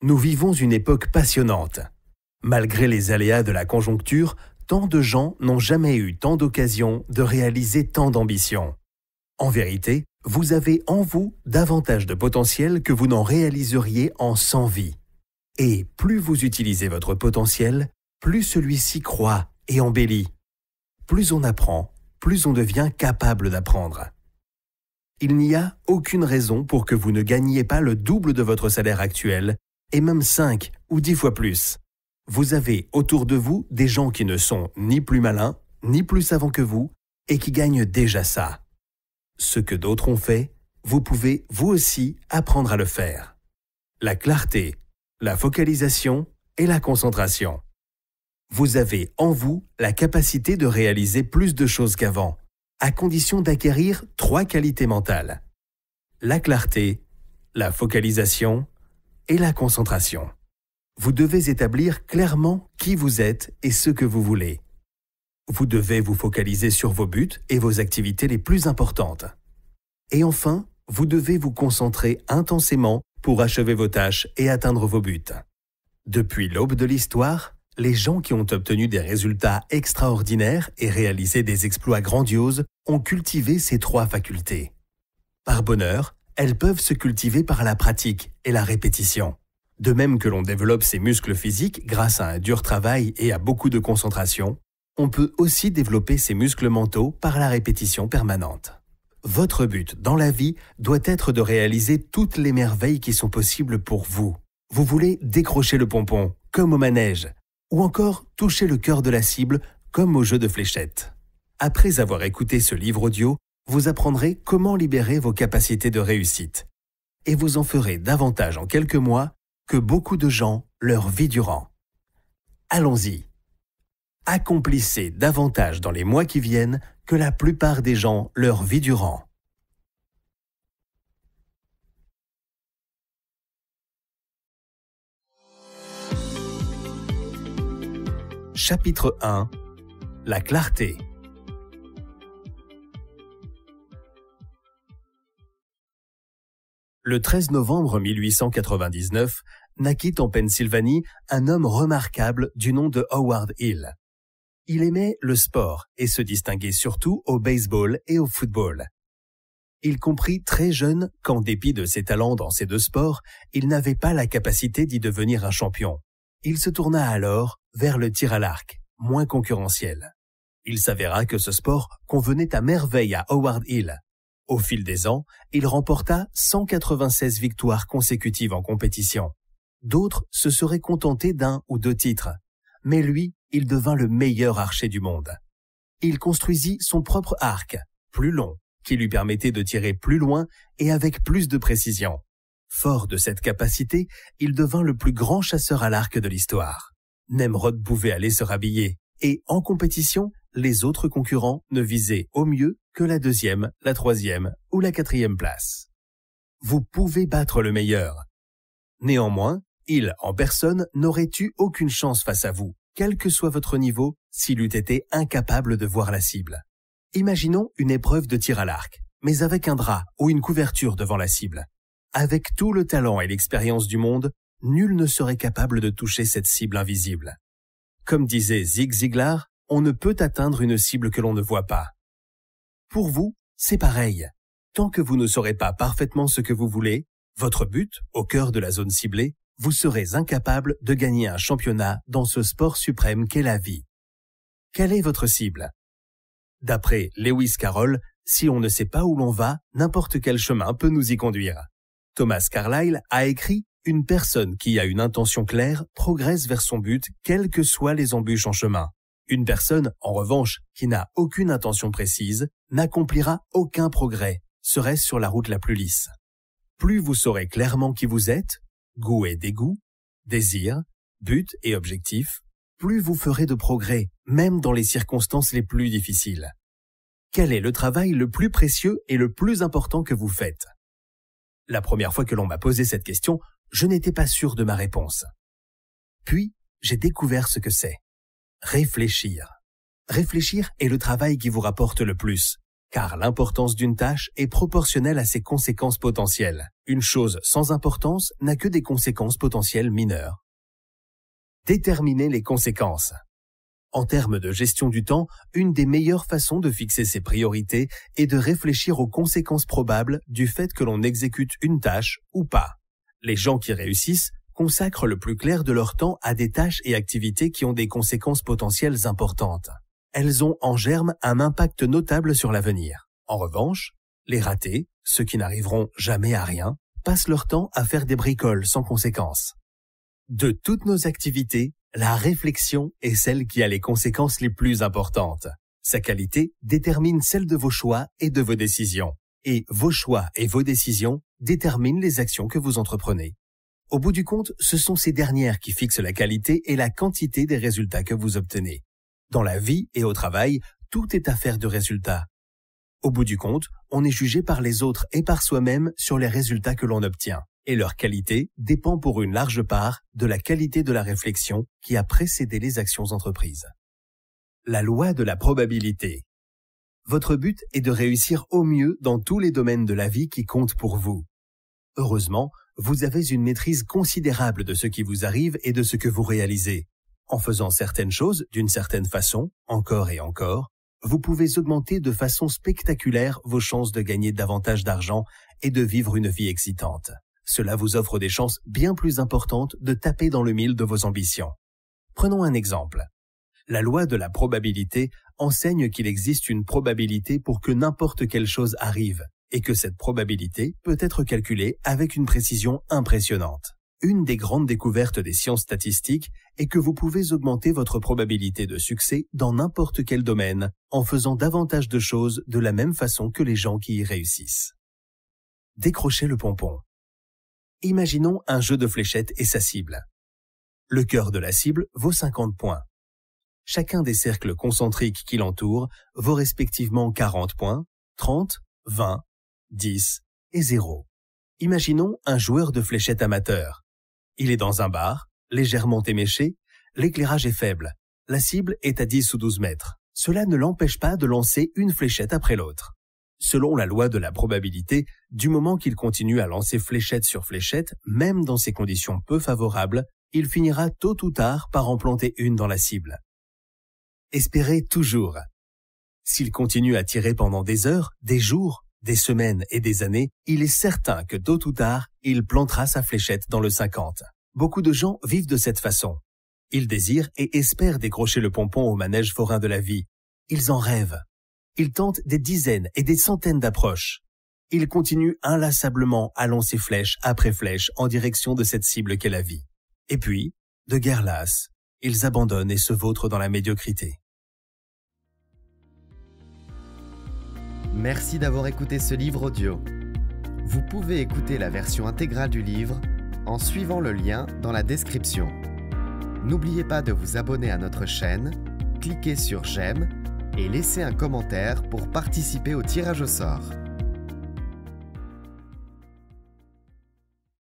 Nous vivons une époque passionnante. Malgré les aléas de la conjoncture, tant de gens n'ont jamais eu tant d'occasions de réaliser tant d'ambitions. En vérité, vous avez en vous davantage de potentiel que vous n'en réaliseriez en 100 vies. Et plus vous utilisez votre potentiel, plus celui-ci croît et embellit. Plus on apprend, plus on devient capable d'apprendre. Il n'y a aucune raison pour que vous ne gagniez pas le double de votre salaire actuel et même 5 ou 10 fois plus. Vous avez autour de vous des gens qui ne sont ni plus malins, ni plus savants que vous, et qui gagnent déjà ça. Ce que d'autres ont fait, vous pouvez vous aussi apprendre à le faire. La clarté, la focalisation et la concentration. Vous avez en vous la capacité de réaliser plus de choses qu'avant, à condition d'acquérir trois qualités mentales. La clarté, la focalisation et la concentration. Vous devez établir clairement qui vous êtes et ce que vous voulez. Vous devez vous focaliser sur vos buts et vos activités les plus importantes. Et enfin, vous devez vous concentrer intensément pour achever vos tâches et atteindre vos buts. Depuis l'aube de l'histoire, les gens qui ont obtenu des résultats extraordinaires et réalisé des exploits grandioses ont cultivé ces trois facultés. Par bonheur, elles peuvent se cultiver par la pratique et la répétition. De même que l'on développe ses muscles physiques grâce à un dur travail et à beaucoup de concentration, on peut aussi développer ses muscles mentaux par la répétition permanente. Votre but dans la vie doit être de réaliser toutes les merveilles qui sont possibles pour vous. Vous voulez décrocher le pompon, comme au manège, ou encore toucher le cœur de la cible, comme au jeu de fléchettes. Après avoir écouté ce livre audio, vous apprendrez comment libérer vos capacités de réussite. Et vous en ferez davantage en quelques mois que beaucoup de gens leur vie durant. Allons-y. Accomplissez davantage dans les mois qui viennent que la plupart des gens leur vie durant. Chapitre 1 La clarté Le 13 novembre 1899, naquit en Pennsylvanie un homme remarquable du nom de Howard Hill. Il aimait le sport et se distinguait surtout au baseball et au football. Il comprit très jeune qu'en dépit de ses talents dans ces deux sports, il n'avait pas la capacité d'y devenir un champion. Il se tourna alors vers le tir à l'arc, moins concurrentiel. Il s'avéra que ce sport convenait à merveille à Howard Hill, au fil des ans, il remporta 196 victoires consécutives en compétition. D'autres se seraient contentés d'un ou deux titres, mais lui, il devint le meilleur archer du monde. Il construisit son propre arc, plus long, qui lui permettait de tirer plus loin et avec plus de précision. Fort de cette capacité, il devint le plus grand chasseur à l'arc de l'histoire. Nemrod pouvait aller se rhabiller, et en compétition, les autres concurrents ne visaient au mieux que la deuxième, la troisième ou la quatrième place. Vous pouvez battre le meilleur. Néanmoins, il, en personne, n'aurait eu aucune chance face à vous, quel que soit votre niveau, s'il eût été incapable de voir la cible. Imaginons une épreuve de tir à l'arc, mais avec un drap ou une couverture devant la cible. Avec tout le talent et l'expérience du monde, nul ne serait capable de toucher cette cible invisible. Comme disait Zig Ziglar, on ne peut atteindre une cible que l'on ne voit pas. Pour vous, c'est pareil. Tant que vous ne saurez pas parfaitement ce que vous voulez, votre but, au cœur de la zone ciblée, vous serez incapable de gagner un championnat dans ce sport suprême qu'est la vie. Quelle est votre cible D'après Lewis Carroll, si on ne sait pas où l'on va, n'importe quel chemin peut nous y conduire. Thomas Carlyle a écrit Une personne qui a une intention claire progresse vers son but, quelles que soient les embûches en chemin. Une personne, en revanche, qui n'a aucune intention précise, n'accomplira aucun progrès, serait-ce sur la route la plus lisse. Plus vous saurez clairement qui vous êtes, goût et dégoût, désir, but et objectif, plus vous ferez de progrès, même dans les circonstances les plus difficiles. Quel est le travail le plus précieux et le plus important que vous faites La première fois que l'on m'a posé cette question, je n'étais pas sûr de ma réponse. Puis, j'ai découvert ce que c'est. Réfléchir. Réfléchir est le travail qui vous rapporte le plus, car l'importance d'une tâche est proportionnelle à ses conséquences potentielles. Une chose sans importance n'a que des conséquences potentielles mineures. Déterminer les conséquences. En termes de gestion du temps, une des meilleures façons de fixer ses priorités est de réfléchir aux conséquences probables du fait que l'on exécute une tâche ou pas. Les gens qui réussissent consacrent le plus clair de leur temps à des tâches et activités qui ont des conséquences potentielles importantes. Elles ont en germe un impact notable sur l'avenir. En revanche, les ratés, ceux qui n'arriveront jamais à rien, passent leur temps à faire des bricoles sans conséquences. De toutes nos activités, la réflexion est celle qui a les conséquences les plus importantes. Sa qualité détermine celle de vos choix et de vos décisions. Et vos choix et vos décisions déterminent les actions que vous entreprenez. Au bout du compte, ce sont ces dernières qui fixent la qualité et la quantité des résultats que vous obtenez. Dans la vie et au travail, tout est affaire de résultats. Au bout du compte, on est jugé par les autres et par soi-même sur les résultats que l'on obtient, et leur qualité dépend pour une large part de la qualité de la réflexion qui a précédé les actions entreprises. La loi de la probabilité. Votre but est de réussir au mieux dans tous les domaines de la vie qui comptent pour vous. Heureusement, vous avez une maîtrise considérable de ce qui vous arrive et de ce que vous réalisez. En faisant certaines choses d'une certaine façon, encore et encore, vous pouvez augmenter de façon spectaculaire vos chances de gagner davantage d'argent et de vivre une vie excitante. Cela vous offre des chances bien plus importantes de taper dans le mille de vos ambitions. Prenons un exemple. La loi de la probabilité enseigne qu'il existe une probabilité pour que n'importe quelle chose arrive, et que cette probabilité peut être calculée avec une précision impressionnante. Une des grandes découvertes des sciences statistiques est que vous pouvez augmenter votre probabilité de succès dans n'importe quel domaine en faisant davantage de choses de la même façon que les gens qui y réussissent. Décrochez le pompon. Imaginons un jeu de fléchettes et sa cible. Le cœur de la cible vaut 50 points chacun des cercles concentriques qui l'entourent vaut respectivement 40 points, 30, 20, 10 et 0. Imaginons un joueur de fléchette amateur. Il est dans un bar, légèrement éméché, l'éclairage est faible, la cible est à 10 ou 12 mètres. Cela ne l'empêche pas de lancer une fléchette après l'autre. Selon la loi de la probabilité, du moment qu'il continue à lancer fléchette sur fléchette, même dans ces conditions peu favorables, il finira tôt ou tard par en planter une dans la cible espérez toujours. S'il continue à tirer pendant des heures, des jours, des semaines et des années, il est certain que tôt ou tard, il plantera sa fléchette dans le 50. Beaucoup de gens vivent de cette façon. Ils désirent et espèrent décrocher le pompon au manège forain de la vie. Ils en rêvent. Ils tentent des dizaines et des centaines d'approches. Ils continuent inlassablement à lancer flèche après flèche en direction de cette cible qu'est la vie. Et puis, de guerre lasse, ils abandonnent et se vautrent dans la médiocrité. Merci d'avoir écouté ce livre audio. Vous pouvez écouter la version intégrale du livre en suivant le lien dans la description. N'oubliez pas de vous abonner à notre chaîne, cliquez sur j'aime et laissez un commentaire pour participer au tirage au sort.